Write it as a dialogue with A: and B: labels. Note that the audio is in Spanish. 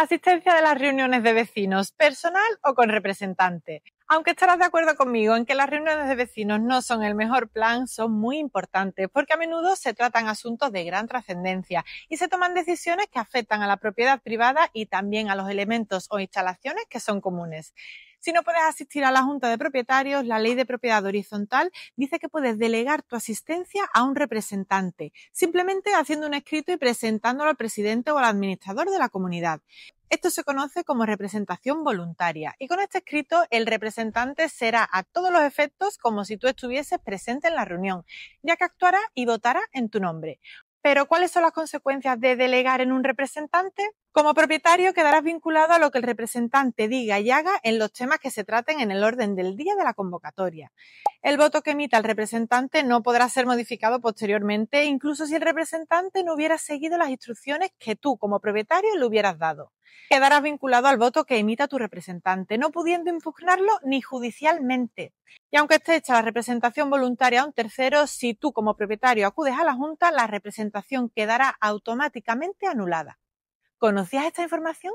A: Asistencia de las reuniones de vecinos, personal o con representante. Aunque estarás de acuerdo conmigo en que las reuniones de vecinos no son el mejor plan, son muy importantes porque a menudo se tratan asuntos de gran trascendencia y se toman decisiones que afectan a la propiedad privada y también a los elementos o instalaciones que son comunes. Si no puedes asistir a la Junta de Propietarios, la Ley de Propiedad Horizontal dice que puedes delegar tu asistencia a un representante, simplemente haciendo un escrito y presentándolo al presidente o al administrador de la comunidad. Esto se conoce como representación voluntaria y con este escrito el representante será a todos los efectos como si tú estuvieses presente en la reunión, ya que actuará y votará en tu nombre. Pero ¿cuáles son las consecuencias de delegar en un representante? Como propietario quedarás vinculado a lo que el representante diga y haga en los temas que se traten en el orden del día de la convocatoria. El voto que emita el representante no podrá ser modificado posteriormente, incluso si el representante no hubiera seguido las instrucciones que tú como propietario le hubieras dado quedarás vinculado al voto que emita tu representante, no pudiendo impugnarlo ni judicialmente. Y aunque esté hecha la representación voluntaria a un tercero, si tú como propietario acudes a la Junta, la representación quedará automáticamente anulada. ¿Conocías esta información?